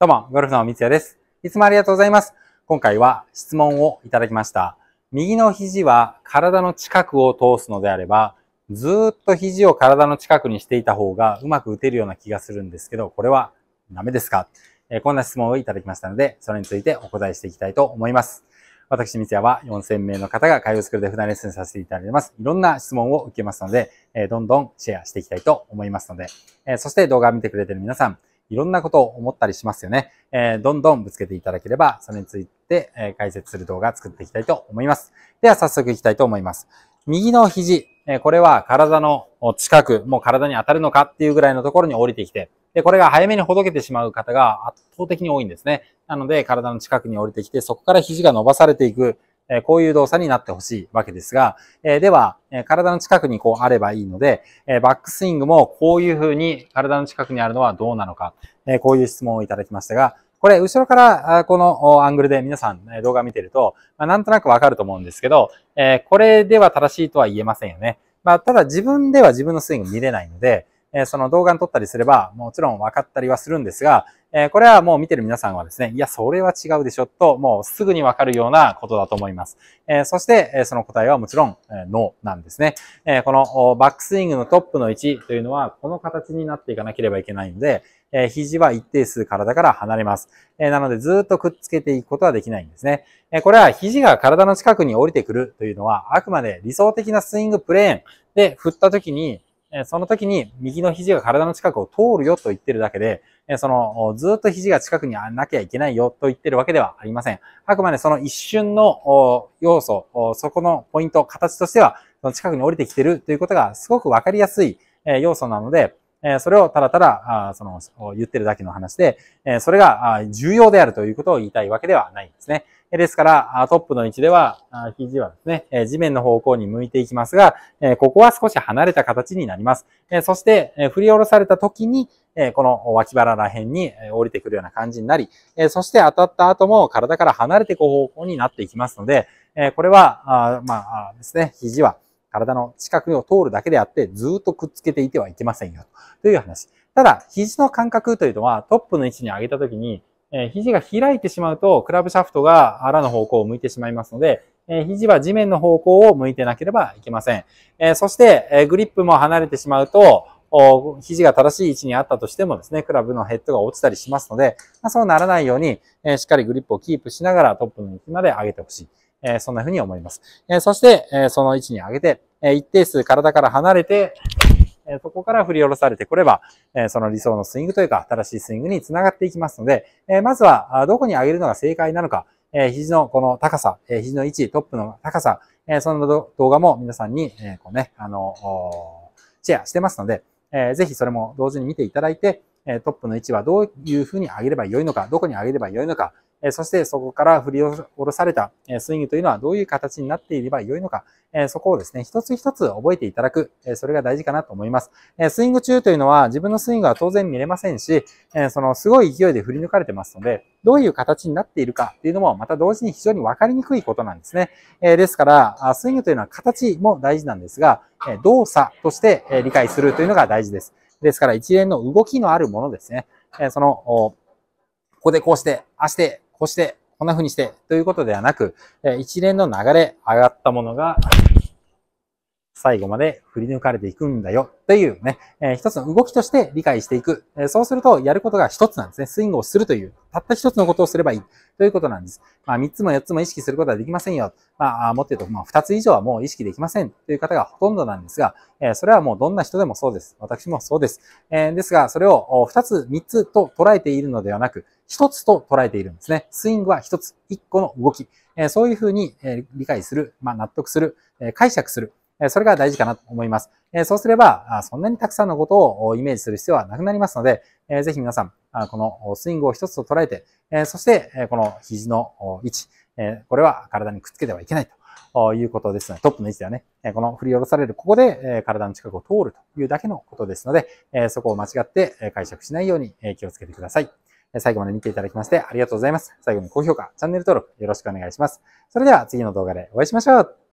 どうも、ゴルフの三ツ谷です。いつもありがとうございます。今回は質問をいただきました。右の肘は体の近くを通すのであれば、ずっと肘を体の近くにしていた方がうまく打てるような気がするんですけど、これはダメですか、えー、こんな質問をいただきましたので、それについてお答えしていきたいと思います。私、三ツ谷は4000名の方がスクールで普段レッスンさせていただいてます。いろんな質問を受けますので、えー、どんどんシェアしていきたいと思いますので、えー、そして動画を見てくれてる皆さん、いろんなことを思ったりしますよね。えー、どんどんぶつけていただければ、それについて、え解説する動画作っていきたいと思います。では早速いきたいと思います。右の肘、えこれは体の近く、もう体に当たるのかっていうぐらいのところに降りてきて、で、これが早めにほどけてしまう方が圧倒的に多いんですね。なので、体の近くに降りてきて、そこから肘が伸ばされていくえこういう動作になってほしいわけですが、えでは、え体の近くにこうあればいいので、えバックスイングもこういう風に体の近くにあるのはどうなのか、えこういう質問をいただきましたが、これ、後ろから、このアングルで皆さん動画見てると、まなんとなくわかると思うんですけど、えこれでは正しいとは言えませんよね。まあ、ただ自分では自分のスイング見れないので、えその動画に撮ったりすれば、もちろん分かったりはするんですが、えこれはもう見てる皆さんはですね、いや、それは違うでしょと、もうすぐに分かるようなことだと思います。えそして、えその答えはもちろん、えノーなんですね。えこのバックスイングのトップの位置というのは、この形になっていかなければいけないので、え肘は一定数体から離れます。えなので、ずっとくっつけていくことはできないんですね。えこれは肘が体の近くに降りてくるというのは、あくまで理想的なスイングプレーンで振った時に、えその時に右の肘が体の近くを通るよと言ってるだけで、えその、ずっと肘が近くにあなきゃいけないよと言ってるわけではありません。あくまでその一瞬の要素、そこのポイント、形としては、その近くに降りてきてるということがすごくわかりやすい、え要素なので、えそれをただただ、あその、言ってるだけの話で、えそれが重要であるということを言いたいわけではないんですね。ですから、トップの位置では、肘はですね、地面の方向に向いていきますが、ここは少し離れた形になります。そして、振り下ろされた時に、この脇腹ら辺に降りてくるような感じになり、そして当たった後も体から離れていく方向になっていきますので、これは、まあですね、肘は体の近くを通るだけであって、ずっとくっつけていてはいけませんよ、という話。ただ、肘の感覚というのは、トップの位置に上げた時に、え肘が開いてしまうと、クラブシャフトが荒の方向を向いてしまいますので、え肘は地面の方向を向いてなければいけません。えそして、えグリップも離れてしまうと、肘が正しい位置にあったとしてもですね、クラブのヘッドが落ちたりしますので、まそうならないように、えしっかりグリップをキープしながらトップの位置まで上げてほしい。えそんな風に思います。えそして、えその位置に上げて、え一定数体から離れて、えそこから振り下ろされてくれば、えその理想のスイングというか、新しいスイングにつながっていきますので、えまずは、どこに上げるのが正解なのか、え肘のこの高さ、え肘の位置、トップの高さ、えその動画も皆さんに、えこうね、あの、シェアしてますので、えぜひそれも同時に見ていただいて、トップの位置はどういうふうに上げればよいのか、どこに上げればよいのか、そしてそこから振り下ろされたスイングというのはどういう形になっていれば良いのか、そこをですね、一つ一つ覚えていただく、それが大事かなと思います。スイング中というのは自分のスイングは当然見れませんし、そのすごい勢いで振り抜かれてますので、どういう形になっているかっていうのもまた同時に非常に分かりにくいことなんですね。ですから、スイングというのは形も大事なんですが、動作として理解するというのが大事です。ですから一連の動きのあるものですね。その、ここでこうして、足でこうして、こんな風にして、ということではなく、一連の流れ、上がったものが最後まで振り抜かれていくんだよというね、えー、一つの動きとして理解していく、えー、そうするとやることが一つなんですね。スイングをするという、たった一つのことをすればいいということなんです。まあ三つも四つも意識することはできませんよ。まあもっと言うと、まあ二つ以上はもう意識できませんという方がほとんどなんですが、えー、それはもうどんな人でもそうです。私もそうです。えー、ですが、それを二つ、三つと捉えているのではなく、一つと捉えているんですね。スイングは一つ、一個の動き。えー、そういうふうに、えー、理解する、まあ納得する、えー、解釈する。それが大事かなと思います。そうすれば、そんなにたくさんのことをイメージする必要はなくなりますので、ぜひ皆さん、このスイングを一つと捉えて、そして、この肘の位置、これは体にくっつけてはいけないということですね。トップの位置ではね、この振り下ろされるここで体の近くを通るというだけのことですので、そこを間違って解釈しないように気をつけてください。最後まで見ていただきましてありがとうございます。最後に高評価、チャンネル登録よろしくお願いします。それでは次の動画でお会いしましょう。